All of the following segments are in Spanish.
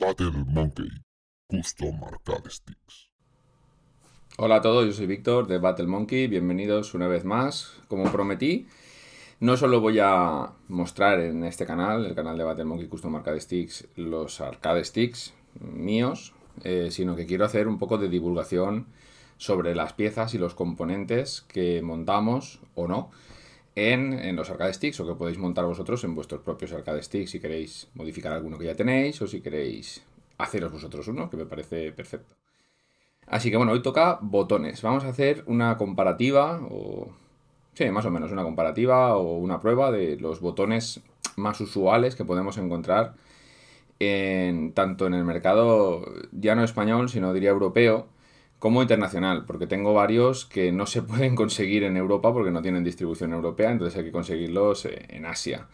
Battle Monkey Custom Arcade Sticks. Hola a todos, yo soy Víctor de Battle Monkey, bienvenidos una vez más. Como prometí, no solo voy a mostrar en este canal, el canal de Battle Monkey Custom Arcade Sticks, los arcade sticks míos, eh, sino que quiero hacer un poco de divulgación sobre las piezas y los componentes que montamos o no en, los arcade sticks o que podéis montar vosotros en vuestros propios arcade sticks si queréis modificar alguno que ya tenéis o si queréis haceros vosotros uno, que me parece perfecto. Así que bueno, hoy toca botones. Vamos a hacer una comparativa o... Sí, más o menos una comparativa o una prueba de los botones más usuales que podemos encontrar en, tanto en el mercado ya no español, sino diría europeo, como internacional, porque tengo varios que no se pueden conseguir en Europa porque no tienen distribución europea, entonces hay que conseguirlos eh, en Asia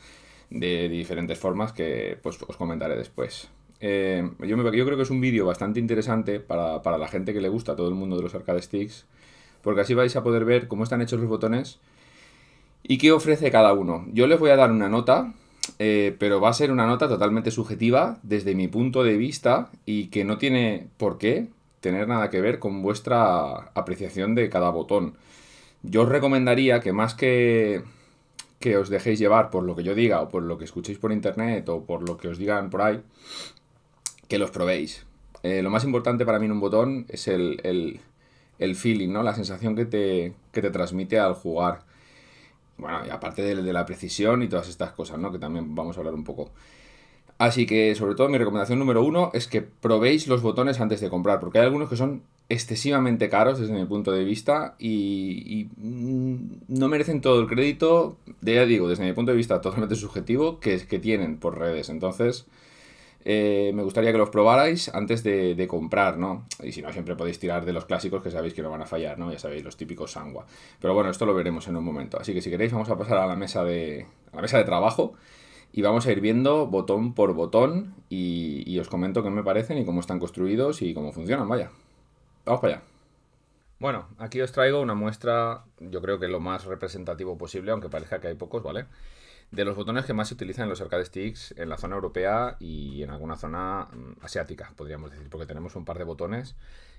de diferentes formas que pues, os comentaré después. Eh, yo, creo que es un vídeo bastante interesante para, la gente que le gusta todo el mundo de los arcade sticks, porque así vais a poder ver cómo están hechos los botones y qué ofrece cada uno. Yo les voy a dar una nota, eh, pero va a ser una nota totalmente subjetiva desde mi punto de vista y que no tiene por qué tener nada que ver con vuestra apreciación de cada botón. Yo os recomendaría que más que, que os dejéis llevar por lo que yo diga o por lo que escuchéis por internet o por lo que os digan por ahí, que los probéis. Eh, lo más importante para mí en un botón es el, el, feeling, ¿no? La sensación que te, que te transmite al jugar. Bueno, y aparte de, de, la precisión y todas estas cosas, ¿no? Que también vamos a hablar un poco. Así que, sobre todo, mi recomendación número uno es que probéis los botones antes de comprar, porque hay algunos que son excesivamente caros desde mi punto de vista y, mm, no merecen todo el crédito, ya digo, desde mi punto de vista totalmente subjetivo, que, que tienen por redes. Entonces, eh, me gustaría que los probarais antes de, comprar, ¿no? Y si no, siempre podéis tirar de los clásicos que sabéis que no van a fallar, ¿no? Ya sabéis, los típicos sangua. Pero bueno, esto lo veremos en un momento. Así que si queréis, vamos a pasar a la mesa de, a la mesa de trabajo y vamos a ir viendo botón por botón y, os comento qué me parecen y cómo están construidos y cómo funcionan, vaya. Vamos para allá. Bueno, aquí os traigo una muestra, yo creo que lo más representativo posible, aunque parezca que hay pocos, ¿vale? De los botones que más se utilizan en los arcade sticks en la zona europea y en alguna zona mm, asiática, podríamos decir, porque tenemos un par de botones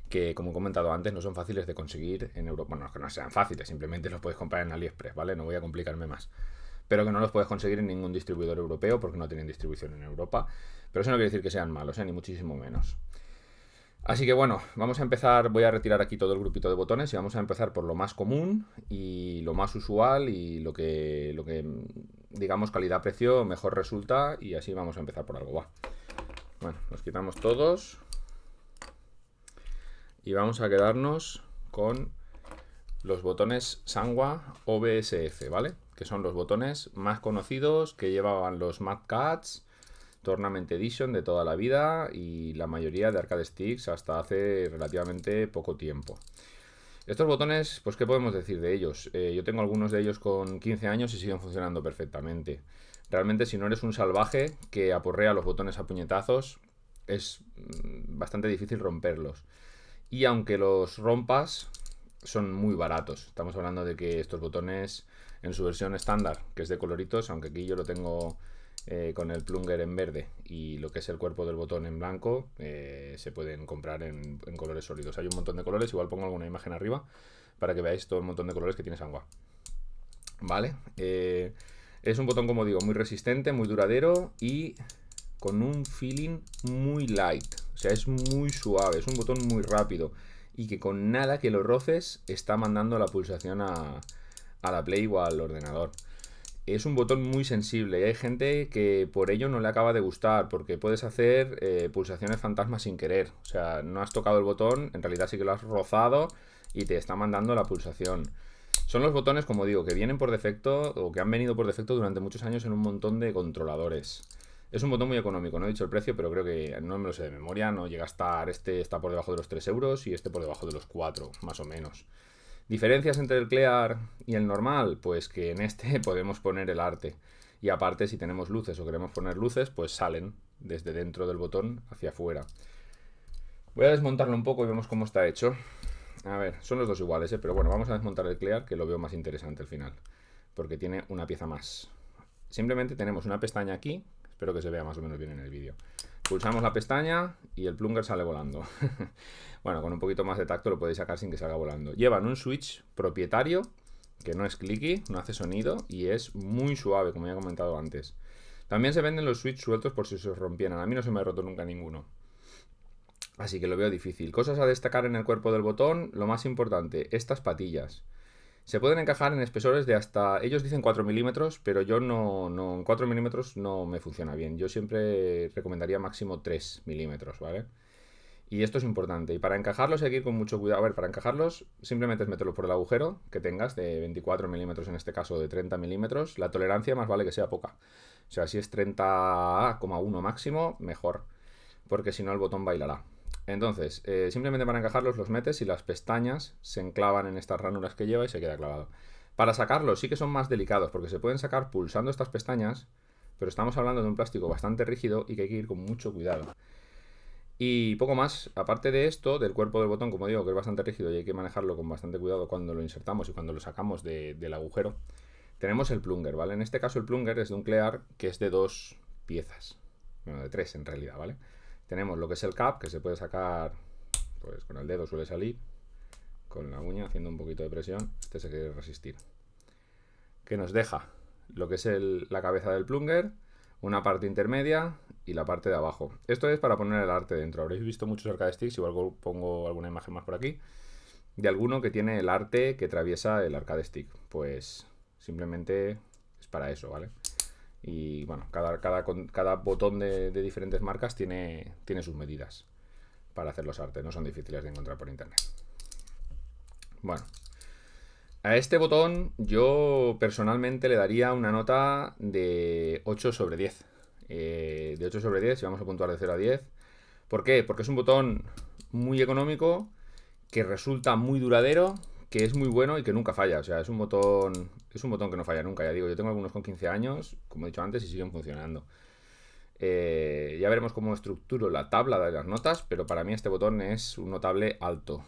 que, como he comentado antes, no son fáciles de conseguir en Europa. Bueno, no que no sean fáciles, simplemente los podéis comprar en AliExpress, ¿vale? No voy a complicarme más pero que no los puedes conseguir en ningún distribuidor europeo porque no tienen distribución en Europa. Pero eso no quiere decir que sean malos, ¿eh? ni muchísimo menos. Así que bueno, vamos a empezar, voy a retirar aquí todo el grupito de botones y vamos a empezar por lo más común y lo más usual y lo que, lo que digamos, calidad-precio mejor resulta y así vamos a empezar por algo, va. Bueno, los quitamos todos y vamos a quedarnos con los botones Sangua OBSF, ¿vale? que son los botones más conocidos que llevaban los Mad Cats, Tournament Edition de toda la vida y la mayoría de arcade sticks hasta hace relativamente poco tiempo. Estos botones, pues ¿qué podemos decir de ellos? Eh, yo tengo algunos de ellos con 15 años y siguen funcionando perfectamente. Realmente si no eres un salvaje que aporrea los botones a puñetazos, es mm, bastante difícil romperlos. Y aunque los rompas, son muy baratos. Estamos hablando de que estos botones en su versión estándar, que es de coloritos, aunque aquí yo lo tengo eh, con el plunger en verde y lo que es el cuerpo del botón en blanco, eh, se pueden comprar en, colores sólidos. Hay un montón de colores, igual pongo alguna imagen arriba para que veáis todo el montón de colores que tiene Sangua. ¿Vale? Eh, es un botón, como digo, muy resistente, muy duradero y con un feeling muy light. O sea, es muy suave, es un botón muy rápido y que con nada que lo roces está mandando la pulsación a, a la Play o al ordenador. Es un botón muy sensible y hay gente que por ello no le acaba de gustar porque puedes hacer eh, pulsaciones fantasmas sin querer. O sea, no has tocado el botón, en realidad sí que lo has rozado y te está mandando la pulsación. Son los botones, como digo, que vienen por defecto o que han venido por defecto durante muchos años en un montón de controladores. Es un botón muy económico, no he dicho el precio, pero creo que no me lo sé de memoria, no llega a estar, este está por debajo de los 3 euros y este por debajo de los 4, más o menos. ¿Diferencias entre el clear y el normal? Pues que en este podemos poner el arte. Y aparte, si tenemos luces o queremos poner luces, pues salen desde dentro del botón hacia afuera. Voy a desmontarlo un poco y vemos cómo está hecho. A ver, son los dos iguales, ¿eh? pero bueno, vamos a desmontar el clear, que lo veo más interesante al final. Porque tiene una pieza más. Simplemente tenemos una pestaña aquí, espero que se vea más o menos bien en el vídeo. Pulsamos la pestaña y el plunger sale volando. bueno, con un poquito más de tacto lo podéis sacar sin que salga volando. Llevan un switch propietario que no es clicky, no hace sonido y es muy suave, como ya he comentado antes. También se venden los switches sueltos por si se rompieran. A mí no se me ha roto nunca ninguno. Así que lo veo difícil. Cosas a destacar en el cuerpo del botón. Lo más importante, estas patillas. Se pueden encajar en espesores de hasta, ellos dicen 4 milímetros, pero yo no, no 4 milímetros no me funciona bien. Yo siempre recomendaría máximo 3 milímetros, ¿vale? Y esto es importante. Y para encajarlos hay que ir con mucho cuidado. A ver, para encajarlos simplemente es meterlos por el agujero que tengas, de 24 milímetros en este caso, de 30 milímetros. La tolerancia más vale que sea poca. O sea, si es 30,1 máximo, mejor. Porque si no el botón bailará. Entonces, eh, simplemente para encajarlos los metes y las pestañas se enclavan en estas ranuras que lleva y se queda clavado. Para sacarlos sí que son más delicados porque se pueden sacar pulsando estas pestañas, pero estamos hablando de un plástico bastante rígido y que hay que ir con mucho cuidado. Y poco más, aparte de esto, del cuerpo del botón, como digo, que es bastante rígido y hay que manejarlo con bastante cuidado cuando lo insertamos y cuando lo sacamos del agujero, tenemos el plunger, ¿vale? En este caso el plunger es de un clear que es de dos piezas, bueno, de tres en realidad, ¿vale? Tenemos lo que es el cap, que se puede sacar pues con el dedo suele salir, con la uña haciendo un poquito de presión, este se quiere resistir. Que nos deja lo que es la cabeza del plunger, una parte intermedia y la parte de abajo. Esto es para poner el arte dentro. Habréis visto muchos arcade sticks, igual pongo alguna imagen más por aquí, de alguno que tiene el arte que atraviesa el arcade stick. Pues simplemente es para eso, ¿vale? Y bueno, cada, botón de, diferentes marcas tiene, tiene sus medidas para hacer los artes, no son difíciles de encontrar por internet. Bueno, a este botón yo personalmente le daría una nota de 8 sobre 10. Eh, de 8 sobre 10, si vamos a puntuar de 0 a 10. ¿Por qué? Porque es un botón muy económico, que resulta muy duradero que es muy bueno y que nunca falla. O sea, es un botón, es un botón que no falla nunca, ya digo. Yo tengo algunos con 15 años, como he dicho antes, y siguen funcionando. Eh, ya veremos cómo estructuro la tabla de las notas, pero para mí este botón es un notable alto.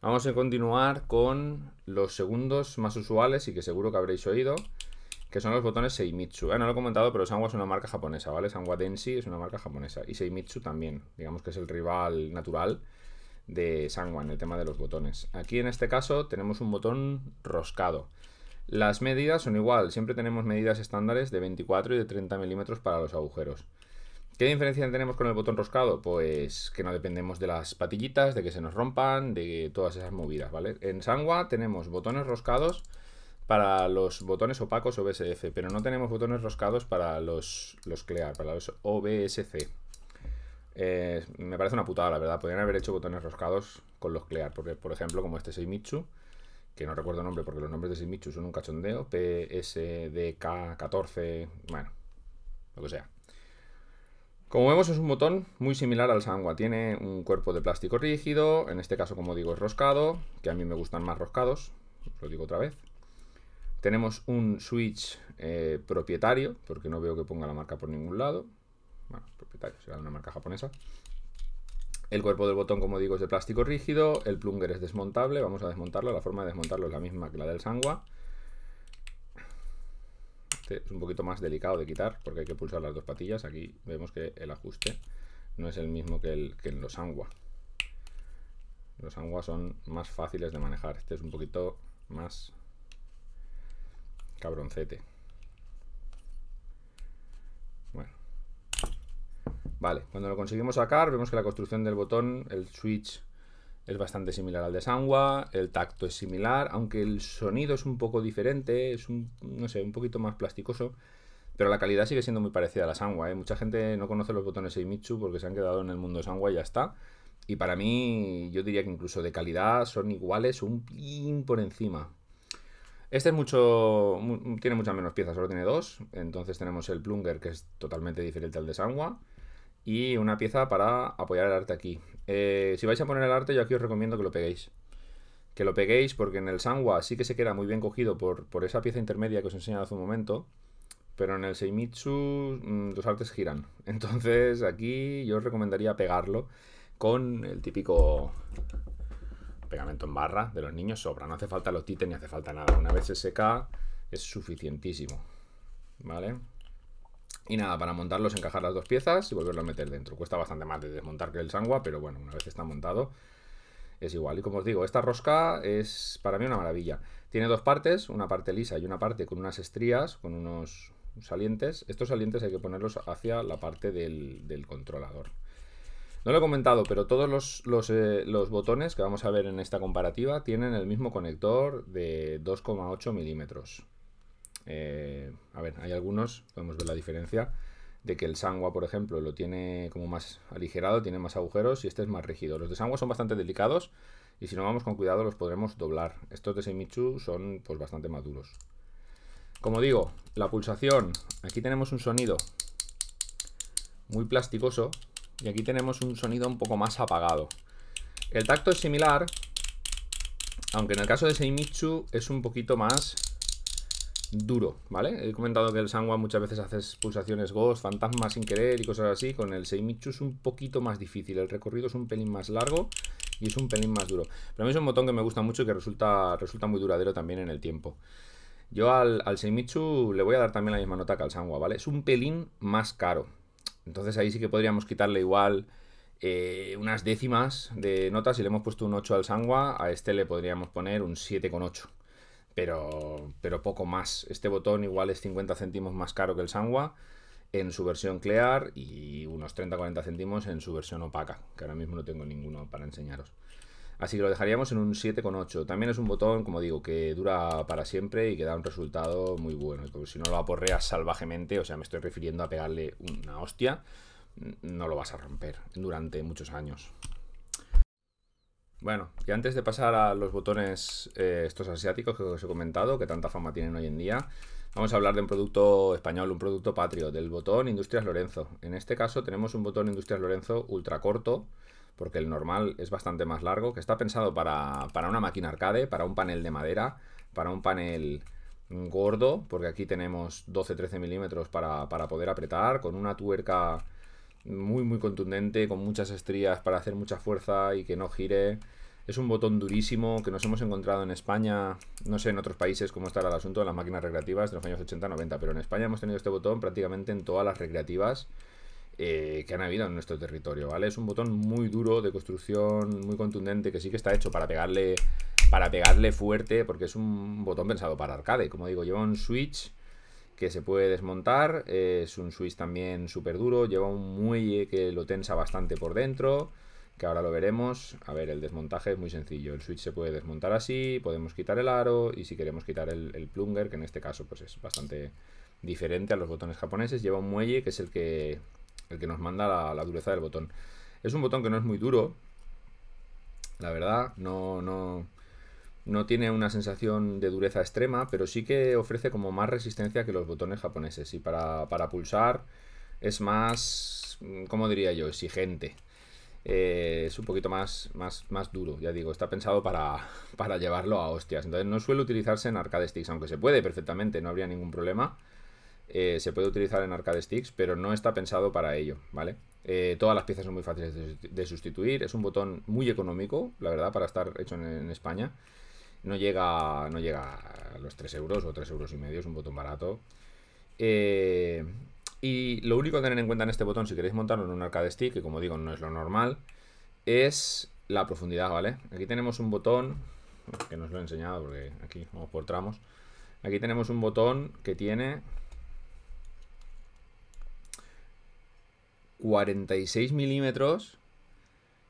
Vamos a continuar con los segundos más usuales y que seguro que habréis oído, que son los botones Seimitsu. Ah, no lo he comentado, pero Sanwa es una marca japonesa, ¿vale? Sanwa Denshi es una marca japonesa y Seimitsu también, digamos que es el rival natural de en el tema de los botones. Aquí en este caso tenemos un botón roscado. Las medidas son igual, siempre tenemos medidas estándares de 24 y de 30 milímetros para los agujeros. ¿Qué diferencia tenemos con el botón roscado? Pues que no dependemos de las patillitas, de que se nos rompan, de todas esas movidas, ¿vale? En Sangwa tenemos botones roscados para los botones opacos OBSF, pero no tenemos botones roscados para los, los CLEAR, para los OBSC. Eh, me parece una putada, la verdad. Podrían haber hecho botones roscados con los Clear. Porque, por ejemplo, como este Seimitsu, que no recuerdo el nombre porque los nombres de Seimitsu son un cachondeo. PSDK14, bueno, lo que sea. Como vemos es un botón muy similar al Sangua, tiene un cuerpo de plástico rígido, en este caso como digo es roscado, que a mí me gustan más roscados, lo digo otra vez. Tenemos un switch eh, propietario, porque no veo que ponga la marca por ningún lado, bueno, propietario será una marca japonesa. El cuerpo del botón, como digo, es de plástico rígido. El plunger es desmontable. Vamos a desmontarlo. La forma de desmontarlo es la misma que la del sangua Este es un poquito más delicado de quitar porque hay que pulsar las dos patillas. Aquí vemos que el ajuste no es el mismo que, el, que en los sangua Los sangua son más fáciles de manejar. Este es un poquito más cabroncete. Vale, cuando lo conseguimos sacar, vemos que la construcción del botón, el switch, es bastante similar al de Sangua el tacto es similar, aunque el sonido es un poco diferente, es un, no sé, un poquito más plasticoso, pero la calidad sigue siendo muy parecida a la Sanwa. ¿eh? Mucha gente no conoce los botones Seimitsu porque se han quedado en el mundo Sangua y ya está. Y para mí, yo diría que incluso de calidad son iguales un pin por encima. Este es mucho, tiene muchas menos piezas, solo tiene dos. Entonces tenemos el plunger que es totalmente diferente al de Sangua y una pieza para apoyar el arte aquí. Eh, si vais a poner el arte, yo aquí os recomiendo que lo peguéis. Que lo peguéis porque en el Sangua sí que se queda muy bien cogido por, por esa pieza intermedia que os he enseñado hace un momento. Pero en el Seimitsu mm, los artes giran. Entonces aquí yo os recomendaría pegarlo con el típico pegamento en barra de los niños. Sobra, no hace falta los tites ni hace falta nada. Una vez se seca es suficientísimo. ¿Vale? Y nada, para montarlos encajar las dos piezas y volverlo a meter dentro. Cuesta bastante más de desmontar que el sangua, pero bueno, una vez está montado es igual. Y como os digo, esta rosca es para mí una maravilla. Tiene dos partes, una parte lisa y una parte con unas estrías, con unos salientes. Estos salientes hay que ponerlos hacia la parte del, controlador. No lo he comentado, pero todos los, eh, los, botones que vamos a ver en esta comparativa tienen el mismo conector de 2,8 milímetros. Eh, a ver, hay algunos, podemos ver la diferencia, de que el sangua, por ejemplo, lo tiene como más aligerado, tiene más agujeros y este es más rígido. Los de sangua son bastante delicados y si no vamos con cuidado los podremos doblar. Estos de Seimichu son pues bastante maduros. Como digo, la pulsación, aquí tenemos un sonido muy plasticoso y aquí tenemos un sonido un poco más apagado. El tacto es similar, aunque en el caso de Seimitsu es un poquito más duro, ¿vale? He comentado que el Sangwa muchas veces haces pulsaciones Ghost, fantasmas sin querer y cosas así. Con el Seimichu es un poquito más difícil, el recorrido es un pelín más largo y es un pelín más duro. Pero a mí es un botón que me gusta mucho y que resulta, resulta muy duradero también en el tiempo. Yo al, Seimichu le voy a dar también la misma nota que al Sangwa, ¿vale? Es un pelín más caro. Entonces ahí sí que podríamos quitarle igual... Eh, unas décimas de notas. Si le hemos puesto un 8 al Sangwa, a este le podríamos poner un 7,8 pero, pero poco más. Este botón igual es 50 céntimos más caro que el sangwa en su versión clear y unos 30-40 céntimos en su versión opaca, que ahora mismo no tengo ninguno para enseñaros. Así que lo dejaríamos en un 7,8. También es un botón, como digo, que dura para siempre y que da un resultado muy bueno. Como si no lo aporreas salvajemente, o sea, me estoy refiriendo a pegarle una hostia, no lo vas a romper durante muchos años. Bueno, y antes de pasar a los botones eh, estos asiáticos que os he comentado, que tanta fama tienen hoy en día, vamos a hablar de un producto español, un producto patrio, del botón Industrias Lorenzo. En este caso tenemos un botón Industrias Lorenzo ultra corto, porque el normal es bastante más largo, que está pensado para, una máquina arcade, para un panel de madera, para un panel gordo, porque aquí tenemos 12-13 milímetros para, para poder apretar, con una tuerca muy muy contundente, con muchas estrías para hacer mucha fuerza y que no gire. Es un botón durísimo que nos hemos encontrado en España, no sé en otros países cómo estará el asunto de las máquinas recreativas de los años 80-90, pero en España hemos tenido este botón prácticamente en todas las recreativas eh, que han habido en nuestro territorio, ¿vale? Es un botón muy duro, de construcción muy contundente, que sí que está hecho para pegarle, para pegarle fuerte, porque es un botón pensado para arcade, como digo, lleva un switch que se puede desmontar. Eh, es un switch también súper duro. Lleva un muelle eh, que lo tensa bastante por dentro. Que ahora lo veremos. A ver, el desmontaje es muy sencillo. El switch se puede desmontar así. Podemos quitar el aro. Y si queremos quitar el, plunger, que en este caso pues es bastante diferente a los botones japoneses, lleva un muelle que es el que, el que nos manda la, la dureza del botón. Es un botón que no es muy duro. La verdad, no, no, no tiene una sensación de dureza extrema, pero sí que ofrece como más resistencia que los botones japoneses. Y para, pulsar es más, mm, ¿cómo diría yo?, exigente. Eh, es un poquito más, más, más duro, ya digo, está pensado para, para llevarlo a hostias. Entonces no suele utilizarse en arcade sticks, aunque se puede perfectamente, no habría ningún problema. Eh, se puede utilizar en arcade sticks, pero no está pensado para ello, ¿vale? Eh, todas las piezas son muy fáciles de, sustituir, es un botón muy económico, la verdad, para estar hecho en España. No llega, no llega a los 3 euros o 3 euros y medio, es un botón barato. Eh, y lo único a tener en cuenta en este botón, si queréis montarlo en un arcade stick, que como digo no es lo normal, es la profundidad, ¿vale? Aquí tenemos un botón, que no os lo he enseñado porque aquí vamos por tramos. Aquí tenemos un botón que tiene 46 milímetros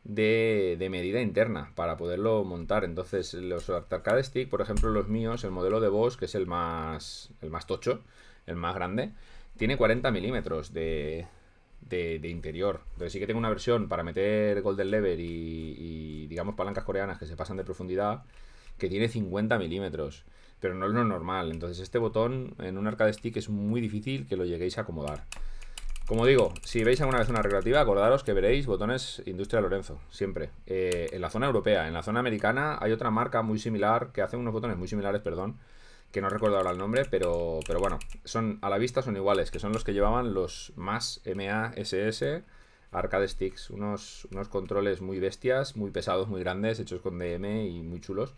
de, medida interna para poderlo montar. Entonces, los arcade stick, por ejemplo, los míos, el modelo de Boss, que es el más, el más tocho, el más grande, tiene 40 milímetros de, de, interior. Pero sí que tengo una versión para meter golden lever y, y, digamos palancas coreanas que se pasan de profundidad que tiene 50 milímetros, pero no es lo normal. Entonces este botón en un arcade stick es muy difícil que lo lleguéis a acomodar. Como digo, si veis alguna vez una recreativa, acordaros que veréis botones Industria Lorenzo, siempre. Eh, en la zona europea, en la zona americana, hay otra marca muy similar, que hace unos botones muy similares, perdón, que no recuerdo ahora el nombre, pero, pero bueno, son a la vista son iguales, que son los que llevaban los más MASS Arcade Sticks, unos, unos controles muy bestias, muy pesados, muy grandes, hechos con DM y muy chulos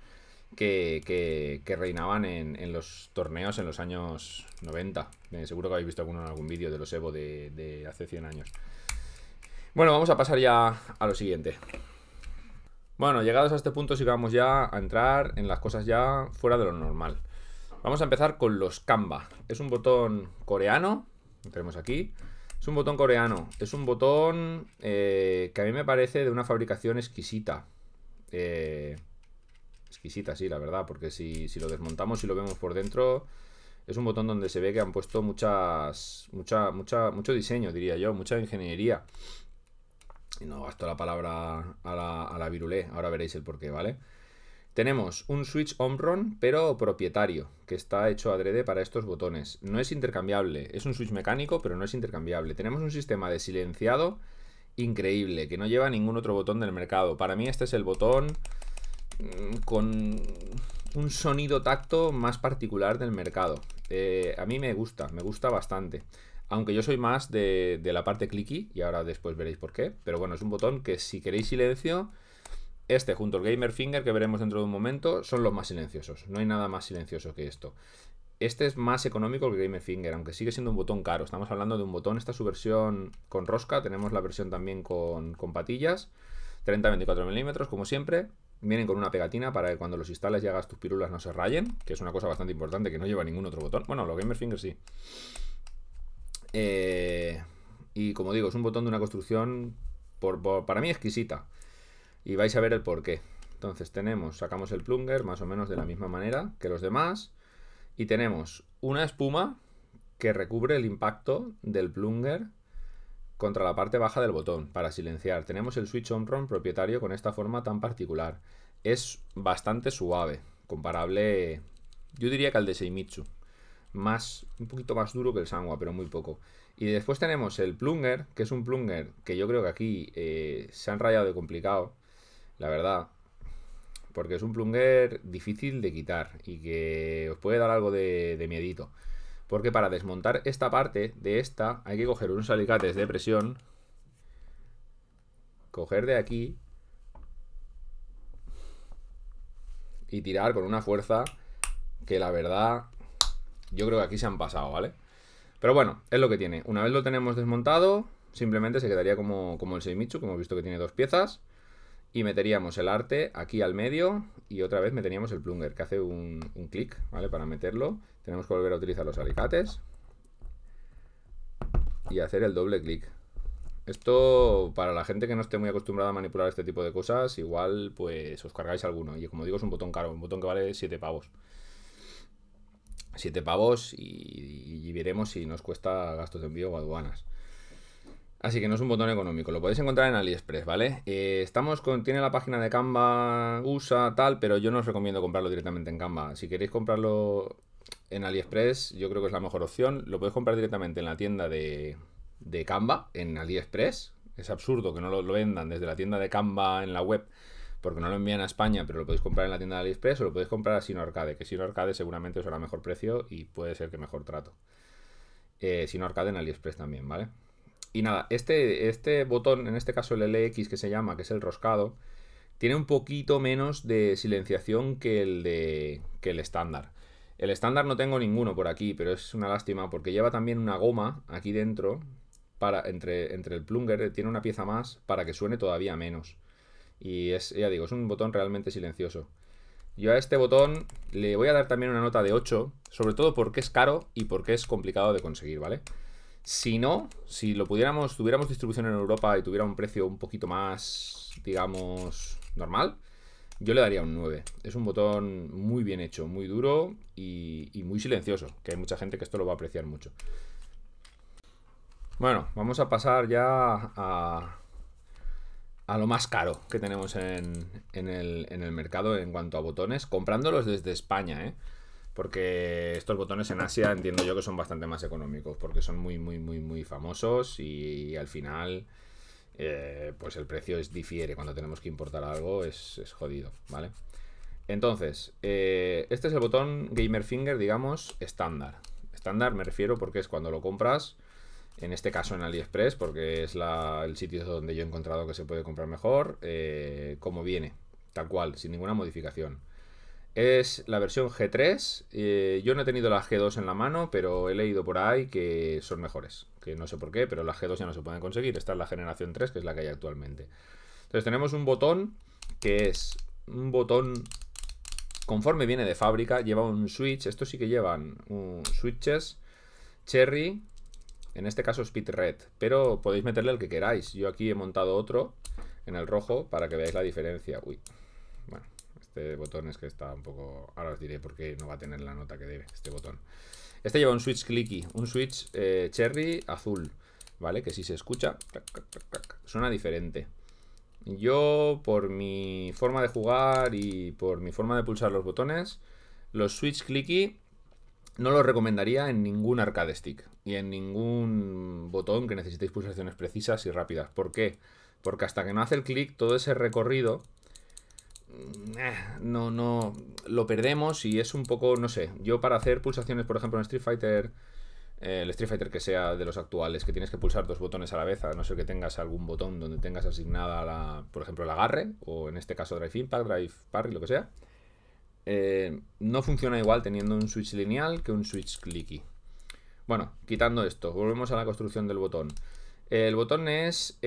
que, reinaban en, los torneos en los años 90. Eh, seguro que habéis visto alguno en algún vídeo de los Evo de, hace 100 años. Bueno, vamos a pasar ya a lo siguiente. Bueno, llegados a este punto sí vamos ya a entrar en las cosas ya fuera de lo normal. Vamos a empezar con los Canva. Es un botón coreano, lo tenemos aquí. Es un botón coreano, es un botón eh, que a mí me parece de una fabricación exquisita. Eh, exquisita, sí, la verdad, porque si, lo desmontamos y lo vemos por dentro, es un botón donde se ve que han puesto muchas, mucha, mucha, mucho diseño, diría yo, mucha ingeniería. Y no gasto la palabra a la, a virulé, ahora veréis el porqué, ¿vale? Tenemos un switch Omron, pero propietario, que está hecho adrede para estos botones. No es intercambiable, es un switch mecánico, pero no es intercambiable. Tenemos un sistema de silenciado increíble, que no lleva ningún otro botón del mercado. Para mí este es el botón Mm, con un sonido tacto más particular del mercado. Eh, a mí me gusta, me gusta bastante. Aunque yo soy más de, la parte clicky y ahora después veréis por qué. Pero bueno, es un botón que si queréis silencio, este junto al Gamer Finger que veremos dentro de un momento son los más silenciosos. No hay nada más silencioso que esto. Este es más económico que el Gamer Finger, aunque sigue siendo un botón caro. Estamos hablando de un botón, esta es su versión con rosca, tenemos la versión también con, con patillas. 30-24 milímetros, como siempre. Vienen con una pegatina para que cuando los instales y hagas tus pirulas no se rayen, que es una cosa bastante importante que no lleva ningún otro botón. Bueno, los Gamer Fingers sí. Eh, y como digo, es un botón de una construcción para mí exquisita. Y vais a ver el porqué. Entonces tenemos, sacamos el plunger más o menos de la misma manera que los demás. Y tenemos una espuma que recubre el impacto del plunger contra la parte baja del botón para silenciar. Tenemos el switch on Run propietario con esta forma tan particular. Es bastante suave, comparable, yo diría que al de Seimitsu. Más, un poquito más duro que el Sangwa, pero muy poco. Y después tenemos el plunger, que es un plunger que yo creo que aquí eh, se han rayado de complicado, la verdad. Porque es un plunger difícil de quitar y que os puede dar algo de, de miedito. Porque para desmontar esta parte de esta hay que coger unos alicates de presión, coger de aquí y tirar con una fuerza que la verdad yo creo que aquí se han pasado, ¿vale? Pero bueno, es lo que tiene. Una vez lo tenemos desmontado, simplemente se quedaría como, como el Seimichu, como hemos visto que tiene dos piezas y meteríamos el arte aquí al medio y otra vez meteríamos el plunger que hace un, clic, ¿vale? Para meterlo tenemos que volver a utilizar los alicates y hacer el doble clic. Esto para la gente que no esté muy acostumbrada a manipular este tipo de cosas, igual pues os cargáis alguno. Y como digo es un botón caro, un botón que vale 7 pavos. 7 pavos y, y veremos si nos cuesta gastos de envío o aduanas. Así que no es un botón económico, lo podéis encontrar en AliExpress, ¿vale? Eh, estamos con, tiene la página de Canva, USA, tal, pero yo no os recomiendo comprarlo directamente en Canva. Si queréis comprarlo en AliExpress, yo creo que es la mejor opción. Lo podéis comprar directamente en la tienda de, de Canva, en AliExpress. Es absurdo que no lo, vendan desde la tienda de Canva en la web porque no lo envían a España, pero lo podéis comprar en la tienda de AliExpress o lo podéis comprar a Sino Arcade, que Sino Arcade seguramente os hará mejor precio y puede ser que mejor trato. Eh, Sino Arcade en AliExpress también, ¿vale? Y nada, este, este botón, en este caso el LX que se llama, que es el roscado, tiene un poquito menos de silenciación que el, de, que el estándar. El estándar no tengo ninguno por aquí, pero es una lástima porque lleva también una goma aquí dentro, para, entre, entre el plunger, tiene una pieza más para que suene todavía menos. Y es, ya digo, es un botón realmente silencioso. Yo a este botón le voy a dar también una nota de 8, sobre todo porque es caro y porque es complicado de conseguir, ¿vale? vale si no, si lo pudiéramos, tuviéramos distribución en Europa y tuviera un precio un poquito más, digamos, normal, yo le daría un 9. Es un botón muy bien hecho, muy duro y, muy silencioso, que hay mucha gente que esto lo va a apreciar mucho. Bueno, vamos a pasar ya a, lo más caro que tenemos en, el, en el mercado en cuanto a botones, comprándolos desde España, ¿eh? porque estos botones en Asia entiendo yo que son bastante más económicos, porque son muy, muy, muy, muy famosos y, al final, eh, pues el precio es difiere. Cuando tenemos que importar algo es, jodido, ¿vale? Entonces, eh, este es el botón Gamer Finger, digamos, estándar. Estándar me refiero porque es cuando lo compras, en este caso en AliExpress, porque es el sitio donde yo he encontrado que se puede comprar mejor, eh, como viene, tal cual, sin ninguna modificación. Es la versión G3. Eh, yo no he tenido la G2 en la mano, pero he leído por ahí que son mejores. Que no sé por qué, pero las G2 ya no se pueden conseguir. Esta es la generación 3, que es la que hay actualmente. Entonces tenemos un botón que es un botón conforme viene de fábrica. Lleva un switch. Esto sí que llevan uh, switches. Cherry. En este caso Speed Red. Pero podéis meterle el que queráis. Yo aquí he montado otro en el rojo para que veáis la diferencia. Uy. Bueno. Este botón es que está un poco... Ahora os diré por qué no va a tener la nota que debe este botón. Este lleva un switch clicky, un switch eh, cherry azul, ¿vale? Que si se escucha, suena diferente. Yo, por mi forma de jugar y por mi forma de pulsar los botones, los switch clicky no los recomendaría en ningún arcade stick y en ningún botón que necesitéis pulsaciones precisas y rápidas. ¿Por qué? Porque hasta que no hace el clic, todo ese recorrido Mm, eh, no, no, lo perdemos y es un poco, no sé, yo para hacer pulsaciones, por ejemplo, en Street Fighter, eh, el Street Fighter que sea de los actuales, que tienes que pulsar dos botones a la vez, a no ser que tengas algún botón donde tengas asignada, la, por ejemplo, el agarre, o en este caso Drive Impact, Drive Parry, lo que sea, eh, no funciona igual teniendo un switch lineal que un switch clicky. Bueno, quitando esto, volvemos a la construcción del botón. El botón es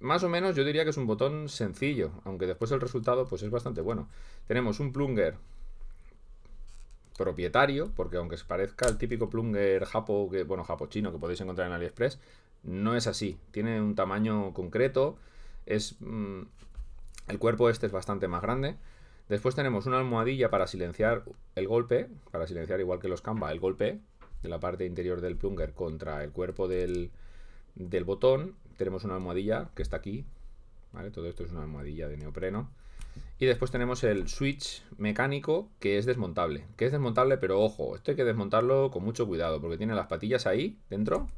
más o menos yo diría que es un botón sencillo, aunque después el resultado pues es bastante bueno. Tenemos un plunger propietario, porque aunque parezca el típico plunger japo, que, bueno, chino que podéis encontrar en AliExpress, no es así. Tiene un tamaño concreto, es mm, el cuerpo este es bastante más grande. Después tenemos una almohadilla para silenciar el golpe, para silenciar igual que los Canva, el golpe de la parte interior del plunger contra el cuerpo del, del botón tenemos una almohadilla que está aquí, Todo esto es una almohadilla de neopreno. Y después tenemos el switch mecánico que es desmontable, que es desmontable, pero ojo, esto hay que desmontarlo con mucho cuidado porque tiene las patillas ahí dentro.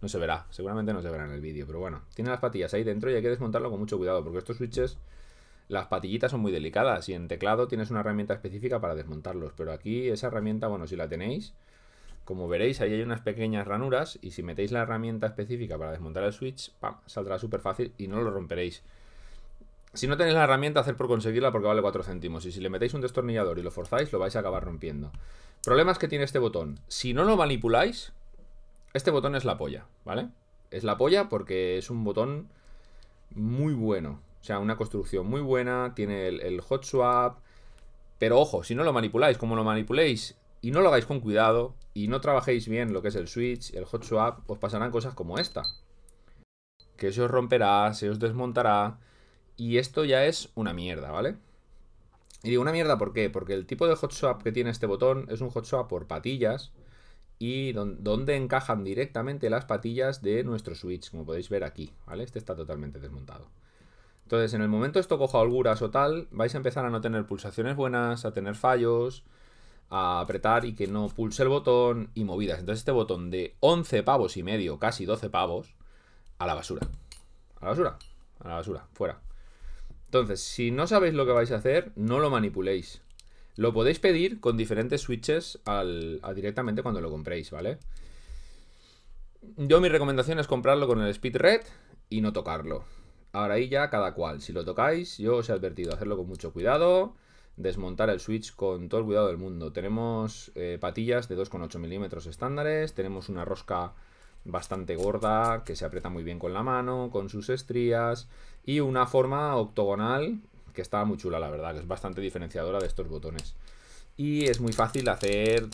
No se verá, seguramente no se verá en el vídeo, pero bueno, tiene las patillas ahí dentro y hay que desmontarlo con mucho cuidado porque estos switches las patillitas son muy delicadas y en teclado tienes una herramienta específica para desmontarlos, pero aquí esa herramienta, bueno, si la tenéis, como veréis, ahí hay unas pequeñas ranuras y si metéis la herramienta específica para desmontar el switch, saldrá súper fácil y no lo romperéis. Si no tenéis la herramienta, hacer por conseguirla porque vale 4 céntimos. Y si le metéis un destornillador y lo forzáis, lo vais a acabar rompiendo. Problemas que tiene este botón. Si no lo manipuláis, este botón es la polla, ¿vale? Es la polla porque es un botón muy bueno. O sea, una construcción muy buena, tiene el, el hot swap. Pero ojo, si no lo manipuláis, como lo manipuléis, y no lo hagáis con cuidado y no trabajéis bien lo que es el switch, el hot swap, os pasarán cosas como esta. Que se os romperá, se os desmontará y esto ya es una mierda, ¿vale? Y digo una mierda ¿por qué? Porque el tipo de hot swap que tiene este botón es un hot swap por patillas y donde encajan directamente las patillas de nuestro switch, como podéis ver aquí, ¿vale? Este está totalmente desmontado. Entonces, en el momento esto coja holguras o tal, vais a empezar a no tener pulsaciones buenas, a tener fallos, a apretar y que no pulse el botón y movidas. Entonces este botón de 11 pavos y medio, casi 12 pavos, a la basura. A la basura, a la basura, fuera. Entonces, si no sabéis lo que vais a hacer, no lo manipuléis. Lo podéis pedir con diferentes switches al, directamente cuando lo compréis, ¿vale? Yo mi recomendación es comprarlo con el Speed Red y no tocarlo. Ahora ahí ya cada cual. Si lo tocáis, yo os he advertido, hacerlo con mucho cuidado desmontar el Switch con todo el cuidado del mundo. Tenemos eh, patillas de 2,8 milímetros estándares, tenemos una rosca bastante gorda que se aprieta muy bien con la mano, con sus estrías y una forma octogonal que está muy chula la verdad, que es bastante diferenciadora de estos botones. Y es muy fácil hacer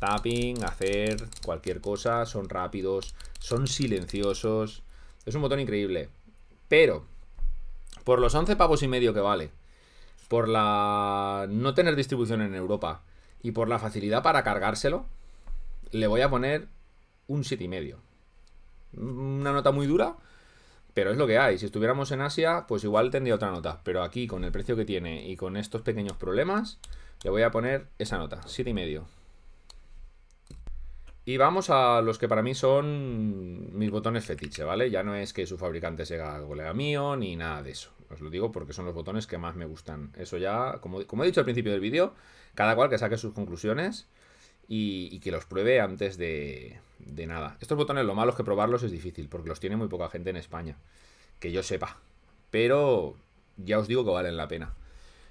tapping, hacer cualquier cosa, son rápidos, son silenciosos, es un botón increíble. Pero, por los 11 pavos y medio que vale, por la no tener distribución en Europa y por la facilidad para cargárselo, le voy a poner un medio Una nota muy dura, pero es lo que hay. Si estuviéramos en Asia, pues igual tendría otra nota. Pero aquí, con el precio que tiene y con estos pequeños problemas, le voy a poner esa nota, 7,5. Y vamos a los que para mí son mis botones fetiche, ¿vale? Ya no es que su fabricante sea colega mío ni nada de eso. Os lo digo porque son los botones que más me gustan. Eso ya, como, como he dicho al principio del vídeo, cada cual que saque sus conclusiones y, que los pruebe antes de, de, nada. Estos botones lo malo es que probarlos es difícil porque los tiene muy poca gente en España, que yo sepa. Pero ya os digo que valen la pena.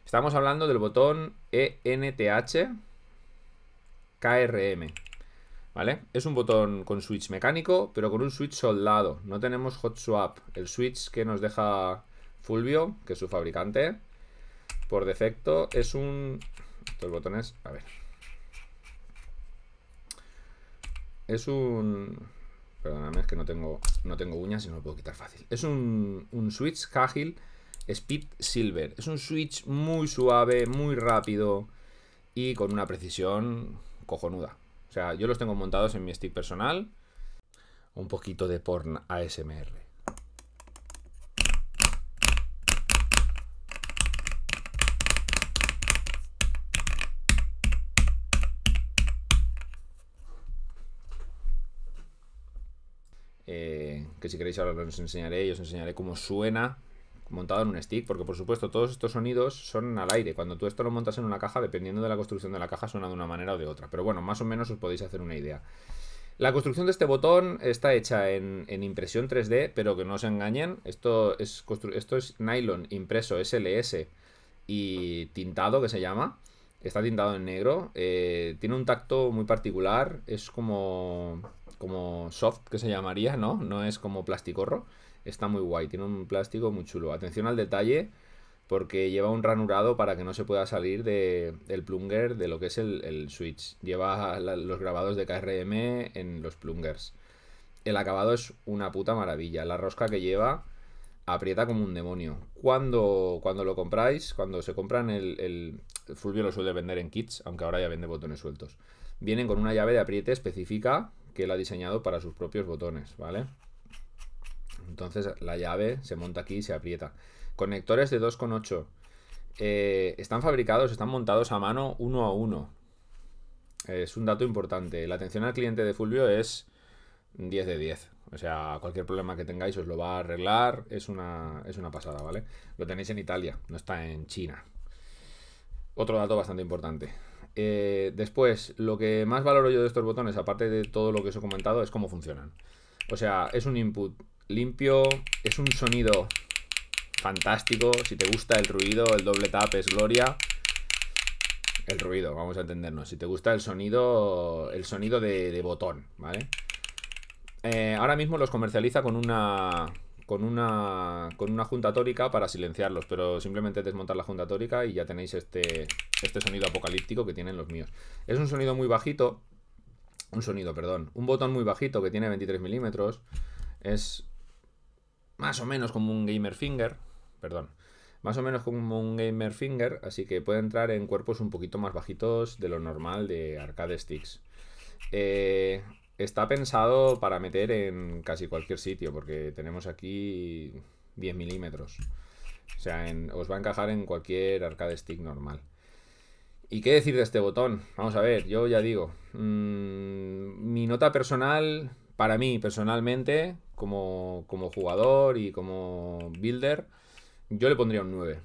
Estamos hablando del botón ENTH KRM. ¿Vale? Es un botón con switch mecánico, pero con un switch soldado. No tenemos hot swap. El switch que nos deja Fulvio, que es su fabricante, por defecto es un... Estos botones, a ver. Es un... Perdóname, es que no tengo, no tengo uñas y no lo puedo quitar fácil. Es un, un Switch Hagil Speed Silver. Es un Switch muy suave, muy rápido y con una precisión cojonuda. O sea, yo los tengo montados en mi stick personal. Un poquito de porn ASMR. que si queréis ahora os enseñaré y os enseñaré cómo suena montado en un stick, porque por supuesto todos estos sonidos son al aire. Cuando tú esto lo montas en una caja, dependiendo de la construcción de la caja, suena de una manera o de otra. Pero bueno, más o menos os podéis hacer una idea. La construcción de este botón está hecha en, impresión 3D, pero que no os engañen, esto es, esto es nylon impreso SLS y tintado que se llama. Está tintado en negro, eh, tiene un tacto muy particular, es como como soft que se llamaría, ¿no? No es como plasticorro. Está muy guay, tiene un plástico muy chulo. Atención al detalle porque lleva un ranurado para que no se pueda salir del plunger de lo que es el, switch. Lleva los grabados de KRM en los plungers. El acabado es una puta maravilla. La rosca que lleva aprieta como un demonio. Cuando, cuando lo compráis, cuando se compran el, el Fulvio lo suele vender en kits, aunque ahora ya vende botones sueltos. Vienen con una llave de apriete específica que él ha diseñado para sus propios botones, ¿vale? Entonces la llave se monta aquí y se aprieta. Conectores de 2,8. Eh, están fabricados, están montados a mano uno a uno. Es un dato importante. La atención al cliente de Fulvio es 10 de 10. O sea, cualquier problema que tengáis os lo va a arreglar. Es una, es una pasada, ¿vale? Lo tenéis en Italia, no está en China. Otro dato bastante importante. Eh, después, lo que más valoro yo de estos botones, aparte de todo lo que os he comentado, es cómo funcionan. O sea, es un input limpio, es un sonido fantástico. Si te gusta el ruido, el doble tap es gloria. El ruido, vamos a entendernos. Si te gusta el sonido, el sonido de, botón, ¿vale? Eh, ahora mismo los comercializa con una con una, con una junta tórica para silenciarlos, pero simplemente desmontar la junta tórica y ya tenéis este, este sonido apocalíptico que tienen los míos. Es un sonido muy bajito, un sonido, perdón, un botón muy bajito que tiene 23 milímetros, es más o menos como un gamer finger, perdón, más o menos como un gamer finger, así que puede entrar en cuerpos un poquito más bajitos de lo normal de arcade sticks. Eh, Está pensado para meter en casi cualquier sitio, porque tenemos aquí 10 milímetros. O sea, os va a encajar en cualquier arcade stick normal. ¿Y qué decir de este botón? Vamos a ver, yo ya digo, mm, mi nota personal, para mí personalmente, como, como jugador y como builder, yo le pondría un 9.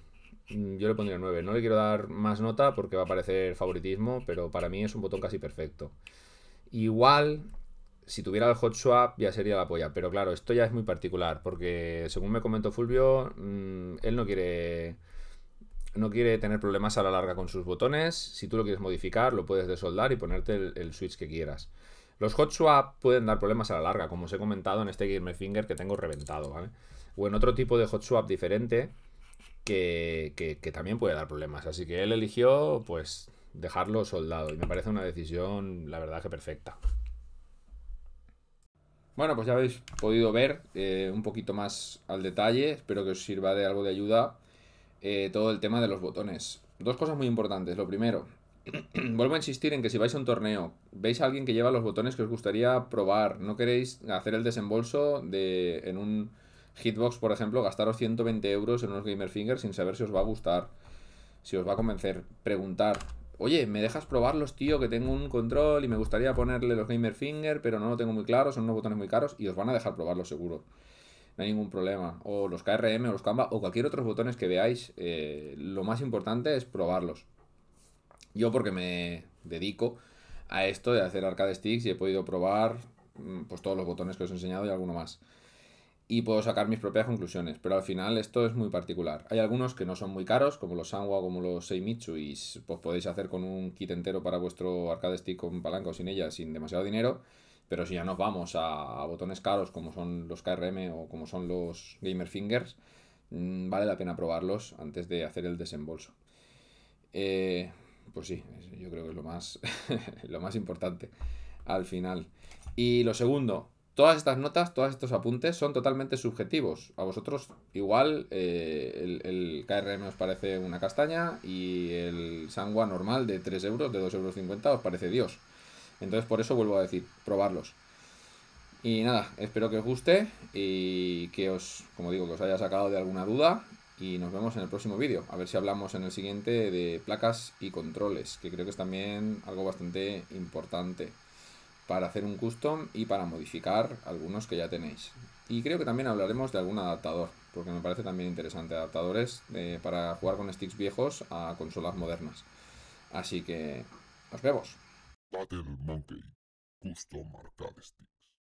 Mm, yo le pondría un 9. No le quiero dar más nota porque va a parecer favoritismo, pero para mí es un botón casi perfecto. Igual si tuviera el hot swap ya sería la polla. Pero claro, esto ya es muy particular, porque según me comentó Fulvio, mm, él no quiere, no quiere tener problemas a la larga con sus botones. Si tú lo quieres modificar, lo puedes desoldar y ponerte el, switch que quieras. Los hot swap pueden dar problemas a la larga, como os he comentado en este Game Finger que tengo reventado, O en otro tipo de hot swap diferente que, que también puede dar problemas. Así que él eligió, pues, dejarlo soldado. Y me parece una decisión, la verdad, que perfecta. Bueno, pues ya habéis podido ver eh, un poquito más al detalle, espero que os sirva de algo de ayuda eh, todo el tema de los botones. Dos cosas muy importantes. Lo primero, vuelvo a insistir en que si vais a un torneo, veis a alguien que lleva los botones que os gustaría probar, no queréis hacer el desembolso de, en un hitbox, por ejemplo, gastaros 120 euros en unos Gamer Fingers sin saber si os va a gustar, si os va a convencer, preguntar, oye, ¿me dejas probarlos, tío? Que tengo un control y me gustaría ponerle los Gamer Finger, pero no lo tengo muy claro, son unos botones muy caros y os van a dejar probarlos seguro. No hay ningún problema. O los KRM o los Canva o cualquier otros botones que veáis, eh, lo más importante es probarlos. Yo porque me dedico a esto de hacer arcade sticks y he podido probar mm, pues todos los botones que os he enseñado y alguno más y puedo sacar mis propias conclusiones, pero al final esto es muy particular. Hay algunos que no son muy caros, como los Sanwa, como los Seimitsu, y pues podéis hacer con un kit entero para vuestro arcade stick con palanca o sin ella, sin demasiado dinero. Pero si ya nos vamos a, botones caros como son los KRM o como son los Gamer Fingers, mm, vale la pena probarlos antes de hacer el desembolso. Eh, pues sí, yo creo que es lo más, lo más importante al final. Y lo segundo, Todas estas notas, todos estos apuntes son totalmente subjetivos. A vosotros igual eh, el, el, KRM os parece una castaña y el sangua normal de 3 euros, de 2,50 euros os parece Dios. Entonces por eso vuelvo a decir, probarlos. Y nada, espero que os guste y que os, como digo, que os haya sacado de alguna duda y nos vemos en el próximo vídeo. A ver si hablamos en el siguiente de placas y controles, que creo que es también algo bastante importante para hacer un custom y para modificar algunos que ya tenéis. Y creo que también hablaremos de algún adaptador, porque me parece también interesante adaptadores eh, para jugar con sticks viejos a consolas modernas. Así que nos vemos.